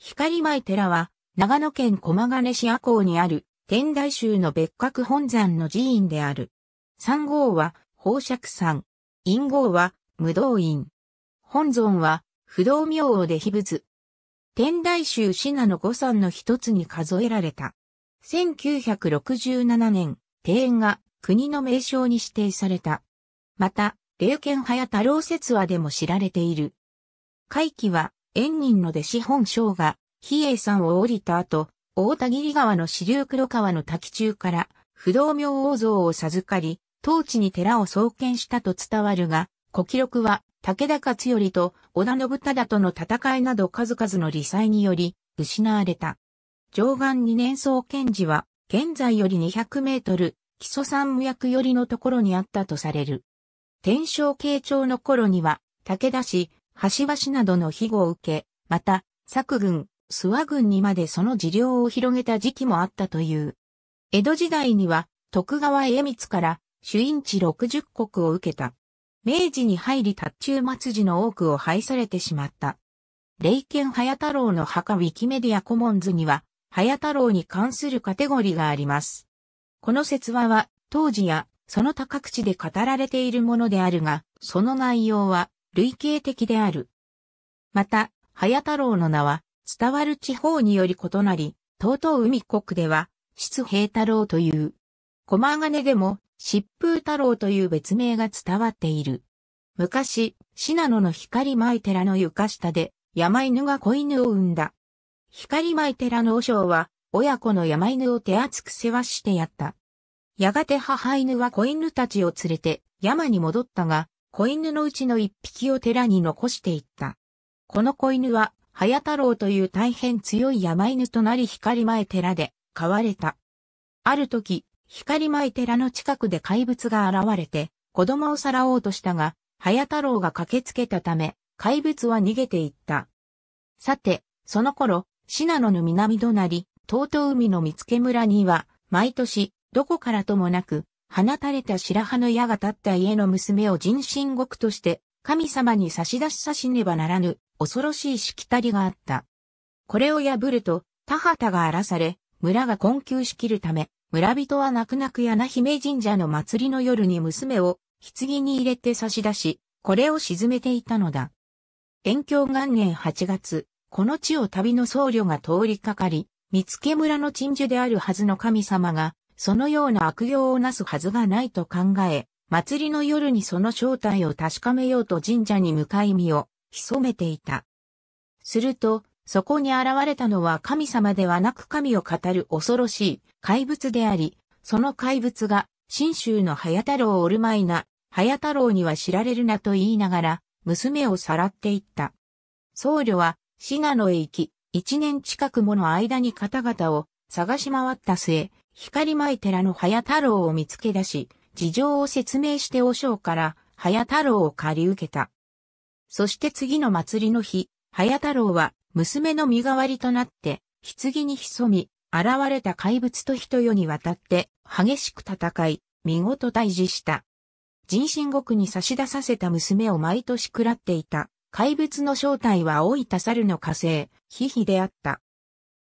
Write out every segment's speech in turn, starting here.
光舞寺は、長野県駒ヶ根市阿公にある、天台宗の別格本山の寺院である。三号は、宝釈山。陰号は、無道院。本尊は、不動明王で秘仏。天台宗信濃の五山の一つに数えられた。1967年、庭園が国の名称に指定された。また、霊剣派や太郎説話でも知られている。会期は、縁人の弟子本性が、比叡山を降りた後、大田切川の支流黒川の滝中から、不動明王像を授かり、当地に寺を創建したと伝わるが、古記録は、武田勝頼と織田信忠との戦いなど数々の理災により、失われた。上岸二年創建時は、現在より200メートル、基礎山無役寄りのところにあったとされる。天正慶長の頃には、武田氏、橋橋などの庇護を受け、また、作軍、諏訪軍にまでその治療を広げた時期もあったという。江戸時代には、徳川家光から、朱印地60国を受けた。明治に入り達中末寺の多くを廃されてしまった。霊剣早太郎の墓ウィキメディアコモンズには、早太郎に関するカテゴリーがあります。この説話は、当時や、その他各地で語られているものであるが、その内容は、類型的である。また、早太郎の名は、伝わる地方により異なり、東東海国では、質平太郎という。駒金でも、疾風太郎という別名が伝わっている。昔、信濃の光舞寺の床下で、山犬が子犬を産んだ。光舞寺の和尚は、親子の山犬を手厚く世話してやった。やがて母犬は子犬たちを連れて山に戻ったが、子犬のうちの一匹を寺に残していった。この子犬は、早太郎という大変強い山犬となり光前寺で飼われた。ある時、光前寺の近くで怪物が現れて、子供をさらおうとしたが、早太郎が駆けつけたため、怪物は逃げていった。さて、その頃、信濃の南隣、東東海の見附村には、毎年、どこからともなく、放たれた白羽の矢が立った家の娘を人心獄として、神様に差し出し差しねばならぬ、恐ろしいしきたりがあった。これを破ると、田畑が荒らされ、村が困窮しきるため、村人は泣く泣く柳姫神社の祭りの夜に娘を棺に入れて差し出し、これを沈めていたのだ。延享元年8月、この地を旅の僧侶が通りかかり、見附村の鎮守であるはずの神様が、そのような悪行をなすはずがないと考え、祭りの夜にその正体を確かめようと神社に向かい身を潜めていた。すると、そこに現れたのは神様ではなく神を語る恐ろしい怪物であり、その怪物が、新州の早太郎オルマイナ、早太郎には知られるなと言いながら、娘をさらっていった。僧侶は、信濃へ行き、一年近くもの間に方々を探し回った末、光舞寺の早太郎を見つけ出し、事情を説明して和尚から早太郎を借り受けた。そして次の祭りの日、早太郎は娘の身代わりとなって、棺に潜み、現れた怪物と人世にわたって激しく戦い、見事退治した。人心獄に差し出させた娘を毎年喰らっていた。怪物の正体は老いた猿の火星、ヒヒであった。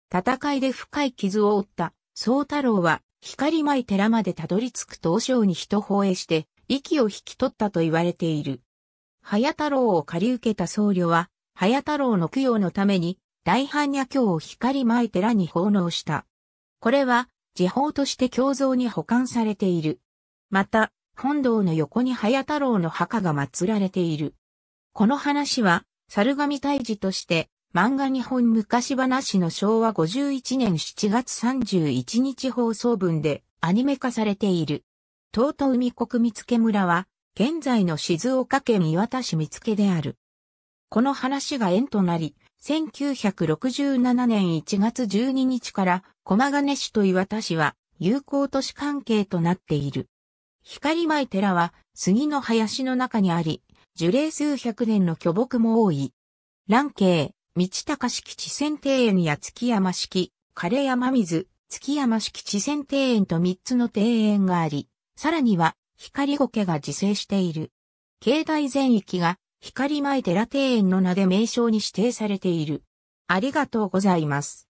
戦いで深い傷を負った、宗太郎は、光舞寺までたどり着く東照に人放映して、息を引き取ったと言われている。早太郎を借り受けた僧侶は、早太郎の供養のために、大般若経を光舞寺に奉納した。これは、時報として経像に保管されている。また、本堂の横に早太郎の墓が祀られている。この話は、猿神退治として、漫画日本昔話の昭和51年7月31日放送分でアニメ化されている。東都海国見附村は、現在の静岡県岩田市見附である。この話が縁となり、1967年1月12日から駒金市と岩田市は友好都市関係となっている。光舞寺は杉の林の中にあり、樹齢数百年の巨木も多い。蘭慶、道高式地線庭園や月山式、枯山水、月山式地線庭園と3つの庭園があり、さらには光苔が自生している。境内全域が光前寺庭園の名で名称に指定されている。ありがとうございます。